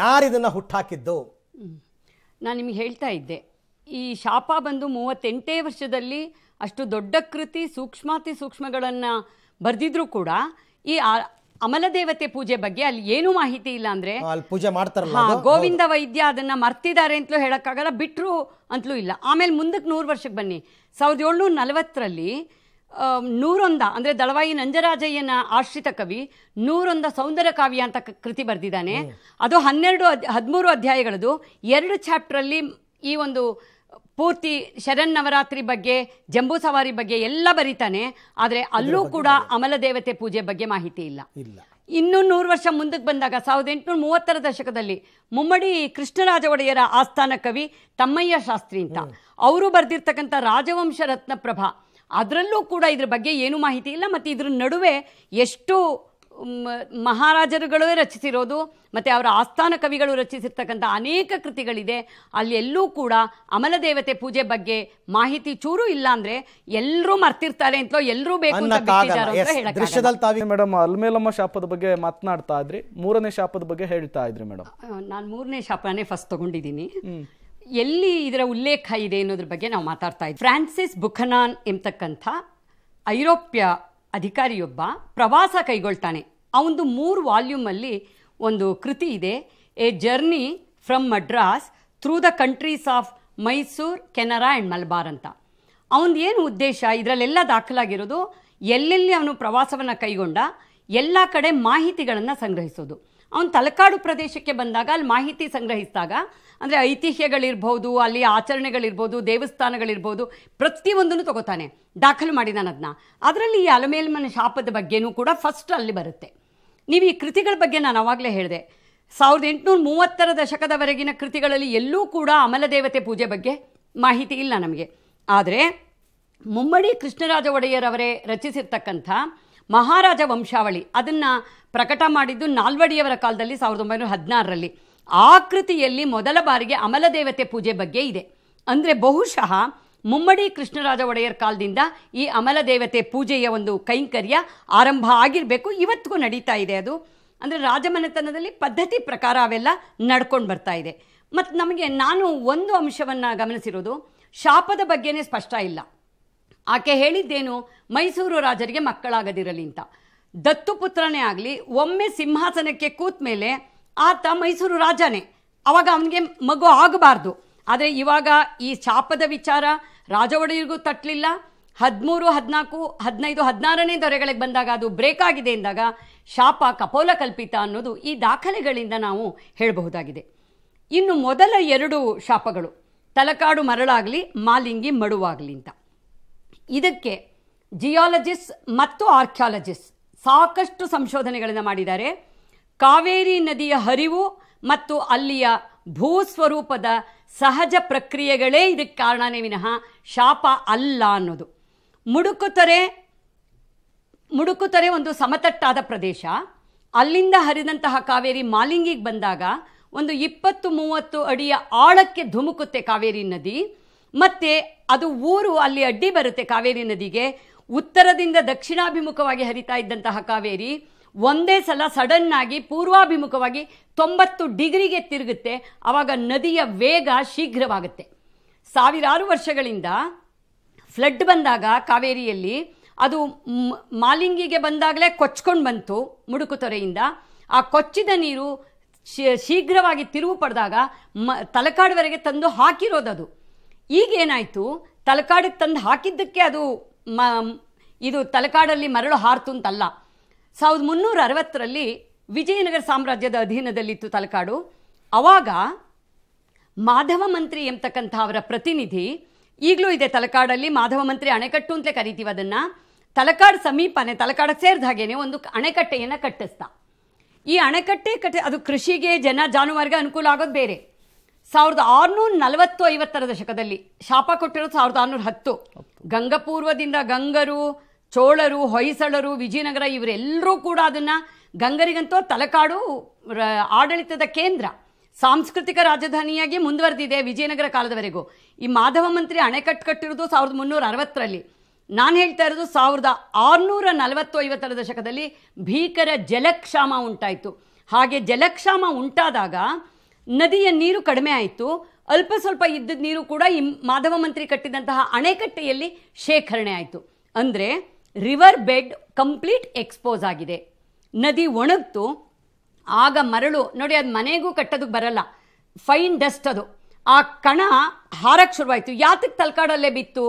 ಯಾರಿದನ್ನ ಹುಟ್ಟಾಕಿದ್ದು ನಾನು ನಿಮ್ಗೆ ಹೇಳ್ತಾ ಇದ್ದೆ ಈ ಶಾಪ ಬಂದು ಮೂವತ್ತೆಂಟೇ ವರ್ಷದಲ್ಲಿ ಅಷ್ಟು ದೊಡ್ಡ ಕೃತಿ ಸೂಕ್ಷ್ಮಾತಿ ಸೂಕ್ಷ್ಮಗಳನ್ನು ಬರೆದಿದ್ರು ಕೂಡ ಈ ಅಮಲ ದೇವತೆ ಪೂಜೆ ಬಗ್ಗೆ ಅಲ್ಲಿ ಏನು ಮಾಹಿತಿ ಇಲ್ಲ ಅಂದ್ರೆ ಪೂಜೆ ಮಾಡ್ತಾರಲ್ಲ ಗೋವಿಂದ ವೈದ್ಯ ಅದನ್ನ ಮರ್ತಿದ್ದಾರೆ ಅಂತಲೂ ಹೇಳಕ್ಕಾಗಲ್ಲ ಬಿಟ್ರು ಅಂತಲೂ ಇಲ್ಲ ಆಮೇಲೆ ಮುಂದಕ್ಕೆ ನೂರು ವರ್ಷಕ್ಕೆ ಬನ್ನಿ ಸಾವಿರದ ಏಳ್ನೂರ ನಲವತ್ತರಲ್ಲಿ ನೂರೊಂದ ಅಂದ್ರೆ ದಳವಾಯಿ ನಂಜರಾಜಯ್ಯನ ಆಶ್ರಿತ ಕವಿ ನೂರೊಂದ ಸೌಂದರ್ಯ ಕಾವ್ಯ ಅಂತ ಕೃತಿ ಬರೆದಿದ್ದಾನೆ ಅದು ಹನ್ನೆರಡು ಹದಿಮೂರು ಅಧ್ಯಾಯಗಳದು ಎರಡು ಅಲ್ಲಿ ಈ ಒಂದು ಪೂರ್ತಿ ಶರಣ್ ನವರಾತ್ರಿ ಬಗ್ಗೆ ಜಂಬೂ ಸವಾರಿ ಬಗ್ಗೆ ಎಲ್ಲ ಬರೀತಾನೆ ಆದರೆ ಅಲ್ಲೂ ಕೂಡ ಅಮಲ ದೇವತೆ ಪೂಜೆ ಬಗ್ಗೆ ಮಾಹಿತಿ ಇಲ್ಲ ಇನ್ನು ನೂರು ವರ್ಷ ಮುಂದಕ್ಕೆ ಬಂದಾಗ ಸಾವಿರದ ಎಂಟುನೂರ ಮೂವತ್ತರ ದಶಕದಲ್ಲಿ ಮುಮ್ಮಡಿ ಕೃಷ್ಣರಾಜ ಒಡೆಯರ ಆಸ್ಥಾನ ಕವಿ ತಮ್ಮಯ್ಯ ಶಾಸ್ತ್ರಿ ಅಂತ ಅವರು ಬರೆದಿರ್ತಕ್ಕಂಥ ರಾಜವಂಶ ರತ್ನಪ್ರಭಾ ಅದರಲ್ಲೂ ಕೂಡ ಇದ್ರ ಬಗ್ಗೆ ಏನು ಮಾಹಿತಿ ಇಲ್ಲ ಮತ್ತು ಇದ್ರ ನಡುವೆ ಎಷ್ಟು ಮಹಾರಾಜರುಗಳೇ ರಚಿಸಿರೋದು ಮತ್ತು ಅವರ ಆಸ್ಥಾನ ಕವಿಗಳು ರಚಿಸಿರ್ತಕ್ಕಂಥ ಅನೇಕ ಕೃತಿಗಳಿದೆ ಎಲ್ಲೂ ಕೂಡ ಅಮಲದೇವತೆ ಪೂಜೆ ಬಗ್ಗೆ ಮಾಹಿತಿ ಚೂರು ಇಲ್ಲ ಅಂದ್ರೆ ಎಲ್ಲರೂ ಮರ್ತಿರ್ತಾರೆ ಅಂತಲೋ ಎಲ್ಲರೂ ಬೇಕು ಅಂತ ದೃಶ್ಯದಲ್ಲಿ ತಾವಿ ಮೇಡಮ್ ಅಲ್ಮೇಲಮ್ಮ ಶಾಪದ ಬಗ್ಗೆ ಮಾತನಾಡ್ತಾ ಇದ್ರಿ ಮೂರನೇ ಶಾಪದ ಬಗ್ಗೆ ಹೇಳ್ತಾ ಇದ್ರಿ ಮೇಡಮ್ ನಾನು ಮೂರನೇ ಶಾಪನೇ ಫಸ್ಟ್ ತಗೊಂಡಿದ್ದೀನಿ ಎಲ್ಲಿ ಇದರ ಉಲ್ಲೇಖ ಇದೆ ಅನ್ನೋದ್ರ ಬಗ್ಗೆ ನಾವು ಮಾತಾಡ್ತಾ ಇದ್ವಿ ಫ್ರಾನ್ಸಿಸ್ ಬುಖನಾನ್ ಎಂಬತಕ್ಕಂಥ ಐರೋಪ್ಯ ಅಧಿಕಾರಿಯೊಬ್ಬ ಪ್ರವಾಸ ಕೈಗೊಳ್ತಾನೆ ಅವನದು ಮೂರು ವಾಲ್ಯೂಮಲ್ಲಿ ಒಂದು ಕೃತಿ ಇದೆ a journey from Madras through the countries of Mysore Canara and Malabar ಅಂತ ಅವನದು ಏನು ಉದ್ದೇಶ ಇದರಲ್ಲೆಲ್ಲ ದಾಖಲಾಗಿರೋದು ಎಲ್ಲೆಲ್ಲಿ ಅವನು ಪ್ರವಾಸವನ್ನು ಕೈಗೊಂಡ ಎಲ್ಲ ಕಡೆ ಮಾಹಿತಿಗಳನ್ನು ಸಂಗ್ರಹಿಸೋದು ಅವನು ತಲಕಾಡು ಪ್ರದೇಶಕ್ಕೆ ಬಂದಾಗ ಅಲ್ಲಿ ಮಾಹಿತಿ ಸಂಗ್ರಹಿಸಿದಾಗ ಅಂದರೆ ಐತಿಹ್ಯಗಳಿರ್ಬೋದು ಅಲ್ಲಿ ಆಚರಣೆಗಳಿರ್ಬೋದು ದೇವಸ್ಥಾನಗಳಿರ್ಬೋದು ಪ್ರತಿಯೊಂದನ್ನು ತಗೋತಾನೆ ದಾಖಲು ಮಾಡಿದಾನೆ ಅದನ್ನ ಅದರಲ್ಲಿ ಈ ಅಲಮೇಲ್ಮನ ಶಾಪದ ಬಗ್ಗೆನೂ ಕೂಡ ಫಸ್ಟ್ ಅಲ್ಲಿ ಬರುತ್ತೆ ನೀವು ಈ ಕೃತಿಗಳ ಬಗ್ಗೆ ನಾನು ಅವಾಗಲೇ ಹೇಳಿದೆ ಸಾವಿರದ ಎಂಟುನೂರ ಮೂವತ್ತರ ದಶಕದವರೆಗಿನ ಕೃತಿಗಳಲ್ಲಿ ಎಲ್ಲೂ ಕೂಡ ಅಮಲ ದೇವತೆ ಪೂಜೆ ಬಗ್ಗೆ ಮಾಹಿತಿ ಇಲ್ಲ ನಮಗೆ ಆದರೆ ಮುಮ್ಮಡಿ ಕೃಷ್ಣರಾಜ ಅವರೇ ರಚಿಸಿರ್ತಕ್ಕಂಥ ಮಹಾರಾಜ ವಂಶಾವಳಿ ಅದನ್ನು ಪ್ರಕಟ ಮಾಡಿದ್ದು ನಾಲ್ವಡಿಯವರ ಕಾಲದಲ್ಲಿ ಸಾವಿರದ ಒಂಬೈನೂರ ಹದಿನಾರರಲ್ಲಿ ಆ ಕೃತಿಯಲ್ಲಿ ಮೊದಲ ಬಾರಿಗೆ ಅಮಲ ದೇವತೆ ಪೂಜೆ ಬಗ್ಗೆ ಇದೆ ಅಂದರೆ ಬಹುಶಃ ಮುಮ್ಮಡಿ ಕೃಷ್ಣರಾಜ ಒಡೆಯರ್ ಕಾಲದಿಂದ ಈ ಅಮಲ ದೇವತೆ ಪೂಜೆಯ ಒಂದು ಕೈಂಕರ್ಯ ಆರಂಭ ಆಗಿರಬೇಕು ಇವತ್ತಿಗೂ ನಡೀತಾ ಇದೆ ಅದು ಅಂದರೆ ರಾಜಮನೆತನದಲ್ಲಿ ಪದ್ಧತಿ ಪ್ರಕಾರ ಅವೆಲ್ಲ ನಡ್ಕೊಂಡು ಬರ್ತಾ ಇದೆ ಮತ್ತು ನಮಗೆ ನಾನು ಒಂದು ಅಂಶವನ್ನು ಗಮನಿಸಿರೋದು ಶಾಪದ ಬಗ್ಗೆನೇ ಸ್ಪಷ್ಟ ಇಲ್ಲ ಆಕೆ ಹೇಳಿದ್ದೇನು ಮೈಸೂರು ರಾಜರಿಗೆ ಮಕ್ಕಳಾಗದಿರಲಿ ಅಂತ ದತ್ತುಪುತ್ರನೇ ಆಗಲಿ ಒಮ್ಮೆ ಸಿಂಹಾಸನಕ್ಕೆ ಕೂತ ಮೇಲೆ ಆತ ಮೈಸೂರು ರಾಜನೇ ಅವಾಗ ಅವನಿಗೆ ಮಗು ಆಗಬಾರ್ದು ಆದರೆ ಇವಾಗ ಈ ಶಾಪದ ವಿಚಾರ ರಾಜ ತಟ್ಟಲಿಲ್ಲ ಹದಿಮೂರು ಹದಿನಾಲ್ಕು ಹದಿನೈದು ಹದಿನಾರನೇ ದೊರೆಗಳಿಗೆ ಬಂದಾಗ ಅದು ಬ್ರೇಕ್ ಆಗಿದೆ ಎಂದಾಗ ಶಾಪ ಕಪೋಲ ಕಲ್ಪಿತ ಅನ್ನೋದು ಈ ದಾಖಲೆಗಳಿಂದ ನಾವು ಹೇಳಬಹುದಾಗಿದೆ ಇನ್ನು ಮೊದಲ ಎರಡು ಶಾಪಗಳು ತಲಕಾಡು ಮರಳಾಗಲಿ ಮಾಲಿಂಗಿ ಮಡುವಾಗಲಿ ಅಂತ ಇದಕ್ಕೆ ಜಿಯಾಲಜಿಸ್ಟ್ ಮತ್ತು ಆರ್ಕ್ಯಾಲಜಿಸ್ಟ್ ಸಾಕಷ್ಟು ಸಂಶೋಧನೆಗಳನ್ನು ಮಾಡಿದ್ದಾರೆ ಕಾವೇರಿ ನದಿಯ ಹರಿವು ಮತ್ತು ಅಲ್ಲಿಯ ಭೂಸ್ವರೂಪದ ಸಹಜ ಪ್ರಕ್ರಿಯೆಗಳೇ ಇದಕ್ಕೆ ಕಾರಣನೇ ವಿನಃ ಶಾಪ ಅಲ್ಲ ಅನ್ನೋದು ಮುಡುಕುತೊರೆ ಮುಡುಕುತೊರೆ ಒಂದು ಸಮತಟ್ಟಾದ ಪ್ರದೇಶ ಅಲ್ಲಿಂದ ಹರಿದಂತಹ ಕಾವೇರಿ ಮಾಲಿಂಗಿಗೆ ಬಂದಾಗ ಒಂದು ಇಪ್ಪತ್ತು ಮೂವತ್ತು ಅಡಿಯ ಆಳಕ್ಕೆ ಧುಮುಕುತ್ತೆ ಕಾವೇರಿ ನದಿ ಮತ್ತೆ ಅದು ಊರು ಅಲ್ಲಿ ಅಡ್ಡಿ ಬರುತ್ತೆ ಕಾವೇರಿ ನದಿಗೆ ಉತ್ತರದಿಂದ ದಕ್ಷಿಣಾಭಿಮುಖವಾಗಿ ಹರಿತಾ ಇದ್ದಂತಹ ಕಾವೇರಿ ಒಂದೇ ಸಲ ಸಡನ್ ಆಗಿ ಪೂರ್ವಾಭಿಮುಖವಾಗಿ ತೊಂಬತ್ತು ಡಿಗ್ರಿಗೆ ತಿರುಗುತ್ತೆ ಆವಾಗ ನದಿಯ ವೇಗ ಶೀಘ್ರವಾಗುತ್ತೆ ಸಾವಿರಾರು ವರ್ಷಗಳಿಂದ ಫ್ಲಡ್ ಬಂದಾಗ ಕಾವೇರಿಯಲ್ಲಿ ಅದು ಮಾಲಿಂಗಿಗೆ ಬಂದಾಗಲೇ ಕೊಚ್ಕೊಂಡು ಬಂತು ಮುಡುಕು ತೊರೆಯಿಂದ ಆ ಕೊಚ್ಚಿದ ನೀರು ಶೀಘ್ರವಾಗಿ ತಿರುವು ಪಡೆದಾಗ ಮ ತಲಕಾಡುವರೆಗೆ ತಂದು ಹಾಕಿರೋದದು ಈಗೇನಾಯಿತು ತಲಕಾಡಿಗೆ ತಂದು ಹಾಕಿದ್ದಕ್ಕೆ ಅದು ಮ ಇದು ತಲಕಾಡಲ್ಲಿ ಮರಳು ಹಾರ್ತು ಅಂತಲ್ಲ ಸಾವಿರದ ಮುನ್ನೂರ ಅರವತ್ತರಲ್ಲಿ ವಿಜಯನಗರ ಸಾಮ್ರಾಜ್ಯದ ಅಧೀನದಲ್ಲಿತ್ತು ತಲಕಾಡು ಅವಾಗ ಮಾಧವ ಮಂತ್ರಿ ಎಂಬತಕ್ಕಂಥ ಅವರ ಪ್ರತಿನಿಧಿ ಈಗಲೂ ಇದೆ ತಲಕಾಡಲ್ಲಿ ಮಾಧವ ಮಂತ್ರಿ ಅಣೆಕಟ್ಟು ಅಂತಲೇ ಕರಿತೀವಿ ಅದನ್ನು ತಲಕಾಡು ಸಮೀಪನೇ ತಲಕಾಡಕ್ಕೆ ಸೇರಿದ ಹಾಗೇನೆ ಒಂದು ಅಣೆಕಟ್ಟೆಯನ್ನು ಕಟ್ಟಿಸ್ತಾ ಈ ಅಣೆಕಟ್ಟೆ ಕಟ್ಟ ಅದು ಕೃಷಿಗೆ ಜನ ಜಾನುವಾರಿಗೆ ಅನುಕೂಲ ಆಗೋದು ಬೇರೆ ಸಾವಿರದ ಆರುನೂರ ನಲವತ್ತು ಐವತ್ತರ ದಶಕದಲ್ಲಿ ಶಾಪ ಕೊಟ್ಟಿರೋದು ಸಾವಿರದ ಆರುನೂರ ಹತ್ತು ಗಂಗಪೂರ್ವದಿಂದ ಗಂಗರು ಚೋಳರು ಹೊಯ್ಸಳರು ವಿಜಯನಗರ ಇವರೆಲ್ಲರೂ ಕೂಡ ಅದನ್ನು ಗಂಗರಿಗಂತೂ ತಲಕಾಡು ಆಡಳಿತದ ಕೇಂದ್ರ ಸಾಂಸ್ಕೃತಿಕ ರಾಜಧಾನಿಯಾಗಿ ಮುಂದುವರೆದಿದೆ ವಿಜಯನಗರ ಕಾಲದವರೆಗೂ ಈ ಮಾಧವ ಮಂತ್ರಿ ಅಣೆಕಟ್ಟು ಕಟ್ಟಿರೋದು ಸಾವಿರದ ಮುನ್ನೂರ ಅರವತ್ತರಲ್ಲಿ ನಾನು ಹೇಳ್ತಾ ಇರೋದು ಸಾವಿರದ ಆರುನೂರ ನಲವತ್ತು ಐವತ್ತರ ದಶಕದಲ್ಲಿ ಭೀಕರ ಜಲಕ್ಷಾಮ ಉಂಟಾಯಿತು ಹಾಗೆ ಜಲಕ್ಷಾಮ ಉಂಟಾದಾಗ ನದಿಯ ನೀರು ಕಡಿಮೆ ಆಯಿತು ಅಲ್ಪ ಸ್ವಲ್ಪ ಇದ್ದ ನೀರು ಕೂಡ ಈ ಮಾಧವ ಮಂತ್ರಿ ಕಟ್ಟಿದಂತಹ ಅಣೆಕಟ್ಟೆಯಲ್ಲಿ ಶೇಖರಣೆ ಆಯಿತು ಅಂದರೆ ರಿವರ್ ಬೆಡ್ ಕಂಪ್ಲೀಟ್ ಎಕ್ಸ್ಪೋಸ್ ಆಗಿದೆ ನದಿ ಒಣಗ್ತು ಆಗ ಮರಳು ನೋಡಿ ಅದು ಮನೆಗೂ ಕಟ್ಟೋದಕ್ಕೆ ಬರಲ್ಲ ಫೈನ್ ಡಸ್ಟ್ ಅದು ಆ ಕಣ ಹಾರಕ್ಕೆ ಶುರುವಾಯಿತು ಯಾತಕ್ಕೆ ತಲ್ಕಾಡಲ್ಲೇ ಬಿತ್ತು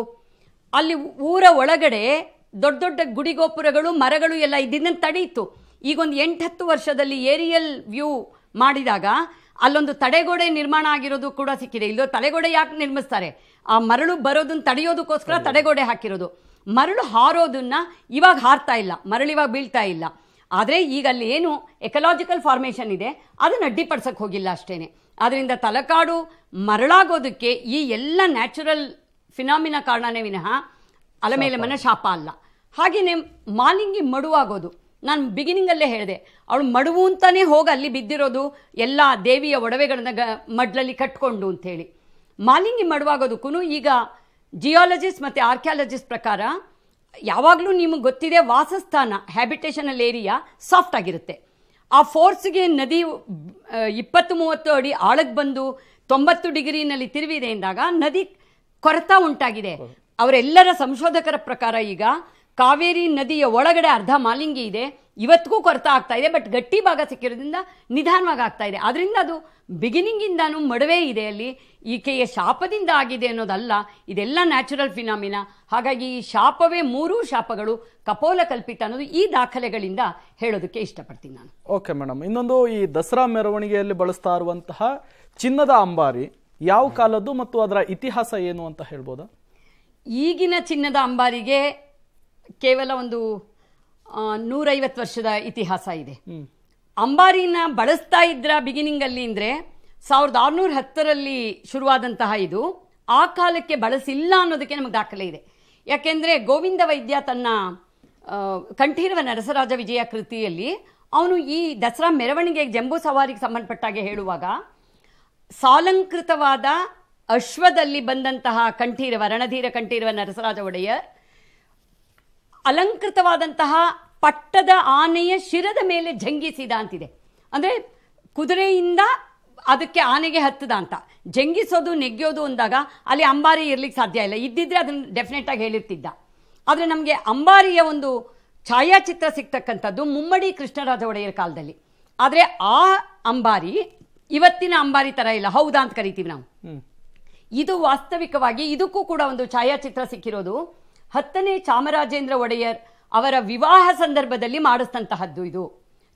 ಅಲ್ಲಿ ಊರ ಒಳಗಡೆ ದೊಡ್ಡ ದೊಡ್ಡ ಗುಡಿಗೋಪುರಗಳು ಮರಗಳು ಎಲ್ಲ ಇದನ್ನ ತಡೀತು ಈಗೊಂದು ಎಂಟು ಹತ್ತು ವರ್ಷದಲ್ಲಿ ಏರಿಯಲ್ ವ್ಯೂ ಮಾಡಿದಾಗ ಅಲ್ಲೊಂದು ತಡೆಗೋಡೆ ನಿರ್ಮಾಣ ಆಗಿರೋದು ಕೂಡ ಸಿಕ್ಕಿದೆ ಇಲ್ಲೋ ತಡೆಗೋಡೆ ಯಾಕೆ ನಿರ್ಮಿಸ್ತಾರೆ ಆ ಮರಳು ಬರೋದನ್ನ ತಡೆಯೋದಕ್ಕೋಸ್ಕರ ತಡೆಗೋಡೆ ಹಾಕಿರೋದು ಮರಳು ಹಾರೋದನ್ನ ಇವಾಗ ಹಾರ್ತಾ ಇಲ್ಲ ಮರಳು ಇವಾಗ ಬೀಳ್ತಾ ಇಲ್ಲ ಆದರೆ ಈಗ ಅಲ್ಲಿ ಏನು ಎಕಲಾಜಿಕಲ್ ಫಾರ್ಮೇಷನ್ ಇದೆ ಅದನ್ನು ಅಡ್ಡಿಪಡಿಸಕ್ಕೆ ಹೋಗಿಲ್ಲ ಅಷ್ಟೇ ಅದರಿಂದ ತಲಕಾಡು ಮರಳಾಗೋದಕ್ಕೆ ಈ ಎಲ್ಲ ನ್ಯಾಚುರಲ್ ಫಿನಾಮಿನ ಕಾರಣನೇ ವಿನಃ ಅಲಮೇಲೆ ಮೇಲೆ ಶಾಪ ಅಲ್ಲ ಹಾಗೆಯೇ ಮಾಲಿಂಗಿ ಮಡುವಾಗೋದು ನಾನು ಬಿಗಿನಿಂಗಲ್ಲೇ ಹೇಳಿದೆ ಅವಳು ಮಡುವು ಅಂತಲೇ ಹೋಗಿ ಅಲ್ಲಿ ಬಿದ್ದಿರೋದು ಎಲ್ಲ ದೇವಿಯ ಒಡವೆಗಳನ್ನ ಗ ಮಡ್ಲಲ್ಲಿ ಕಟ್ಕೊಂಡು ಅಂಥೇಳಿ ಮಾಲಿಂಗಿ ಮಡುವಾಗೋದಕ್ಕೂ ಈಗ ಜಿಯಾಲಜಿಸ್ಟ್ ಮತ್ತು ಆರ್ಕಿಯಾಲಜಿಸ್ಟ್ ಪ್ರಕಾರ ಯಾವಾಗಲೂ ನಿಮಗೆ ಗೊತ್ತಿದೆ ವಾಸಸ್ಥಾನ ಹ್ಯಾಬಿಟೇಷನಲ್ ಏರಿಯಾ ಸಾಫ್ಟ್ ಆಗಿರುತ್ತೆ ಆ ಫೋರ್ಸ್ಗೆ ನದಿ ಇಪ್ಪತ್ತು ಮೂವತ್ತು ಅಡಿ ಆಳಕ್ಕೆ ಬಂದು ತೊಂಬತ್ತು ಡಿಗ್ರಿನಲ್ಲಿ ತಿರುವಿದೆ ಎಂದಾಗ ನದಿ ಕೊರತ ಉಂಟಾಗಿದೆ ಅವರೆಲ್ಲರ ಸಂಶೋಧಕರ ಪ್ರಕಾರ ಈಗ ಕಾವೇರಿ ನದಿಯ ಒಳಗಡೆ ಅರ್ಧ ಮಾಲಿಂಗಿ ಇದೆ ಇವತ್ತಿಗೂ ಕೊರತ ಆಗ್ತಾ ಇದೆ ಬಟ್ ಗಟ್ಟಿ ಭಾಗ ಸಿಕ್ಕಿರೋದ್ರಿಂದ ನಿಧಾನವಾಗಿ ಆಗ್ತಾ ಇದೆ ಆದ್ದರಿಂದ ಅದು ಬಿಗಿನಿಂಗಿಂದಾನು ಮಡವೇ ಇದೆ ಅಲ್ಲಿ ಈಕೆಯ ಶಾಪದಿಂದ ಆಗಿದೆ ಅನ್ನೋದಲ್ಲ ಇದೆಲ್ಲ ನ್ಯಾಚುರಲ್ ಫಿನಾಮಿನ ಹಾಗಾಗಿ ಈ ಶಾಪವೇ ಮೂರೂ ಶಾಪಗಳು ಕಪೋಲ ಕಲ್ಪಿತ ಅನ್ನೋದು ಈ ದಾಖಲೆಗಳಿಂದ ಹೇಳೋದಕ್ಕೆ ಇಷ್ಟಪಡ್ತೀನಿ ನಾನು ಓಕೆ ಮೇಡಮ್ ಇನ್ನೊಂದು ಈ ದಸರಾ ಮೆರವಣಿಗೆಯಲ್ಲಿ ಬಳಸ್ತಾ ಇರುವಂತಹ ಚಿನ್ನದ ಅಂಬಾರಿ ಯಾವ ಕಾಲದ್ದು ಮತ್ತು ಅದರ ಇತಿಹಾಸ ಏನು ಅಂತ ಹೇಳ್ಬೋದಾ ಈಗಿನ ಚಿನ್ನದ ಅಂಬಾರಿಗೆ ಕೇವಲ ಒಂದು ನೂರೈವತ್ತು ವರ್ಷದ ಇತಿಹಾಸ ಇದೆ ಅಂಬಾರಿನ ಬಳಸ್ತಾ ಇದ್ರ ಬಿಗಿನಿಂಗಲ್ಲಿ ಅಂದರೆ ಸಾವಿರದ ಆರುನೂರ ಹತ್ತರಲ್ಲಿ ಶುರುವಾದಂತಹ ಇದು ಆ ಕಾಲಕ್ಕೆ ಬಳಸಿಲ್ಲ ಅನ್ನೋದಕ್ಕೆ ನಮಗೆ ದಾಖಲೆ ಇದೆ ಯಾಕೆಂದರೆ ಗೋವಿಂದ ವೈದ್ಯ ತನ್ನ ಕಂಠೀರವ ನರಸರಾಜ ವಿಜಯ ಕೃತಿಯಲ್ಲಿ ಅವನು ಈ ದಸರಾ ಮೆರವಣಿಗೆ ಜಂಬೂ ಸವಾರಿಗೆ ಸಂಬಂಧಪಟ್ಟಾಗೆ ಹೇಳುವಾಗ ಸಾಲಂಕೃತವಾದ ಅಶ್ವದಲ್ಲಿ ಬಂದಂತಹ ಕಂಠೀರವ ರಣಧೀರ ಕಂಠೀರವ ನರಸರಾಜ ಒಡೆಯರ್ ಅಲಂಕೃತವಾದಂತಹ ಪಟ್ಟದ ಆನೆಯ ಶಿರದ ಮೇಲೆ ಜಂಗಿಸಿದ ಅಂತಿದೆ ಅಂದರೆ ಕುದುರೆಯಿಂದ ಅದಕ್ಕೆ ಆನೆಗೆ ಹತ್ತದ ಅಂತ ಜಂಗಿಸೋದು ನೆಗ್ಗೋದು ಅಂದಾಗ ಅಲ್ಲಿ ಅಂಬಾರಿ ಇರ್ಲಿಕ್ಕೆ ಸಾಧ್ಯ ಇಲ್ಲ ಇದ್ದಿದ್ರೆ ಅದನ್ನು ಡೆಫಿನೆಟಾಗಿ ಹೇಳಿರ್ತಿದ್ದ ಆದರೆ ನಮಗೆ ಅಂಬಾರಿಯ ಒಂದು ಛಾಯಾಚಿತ್ರ ಸಿಗ್ತಕ್ಕಂಥದ್ದು ಮುಮ್ಮಡಿ ಕೃಷ್ಣರಾಜ ಒಡೆಯರ ಕಾಲದಲ್ಲಿ ಆದರೆ ಆ ಅಂಬಾರಿ ಇವತ್ತಿನ ಅಂಬಾರಿ ಥರ ಇಲ್ಲ ಹೌದಾ ಅಂತ ಕರಿತೀವಿ ನಾವು ಇದು ವಾಸ್ತವಿಕವಾಗಿ ಇದಕ್ಕೂ ಕೂಡ ಒಂದು ಛಾಯಾಚಿತ್ರ ಸಿಕ್ಕಿರೋದು ಹತ್ತನೇ ಚಾಮರಾಜೇಂದ್ರ ಒಡೆಯರ್ ಅವರ ವಿವಾಹ ಸಂದರ್ಭದಲ್ಲಿ ಮಾಡಿಸ್ತಂತಹದ್ದು ಇದು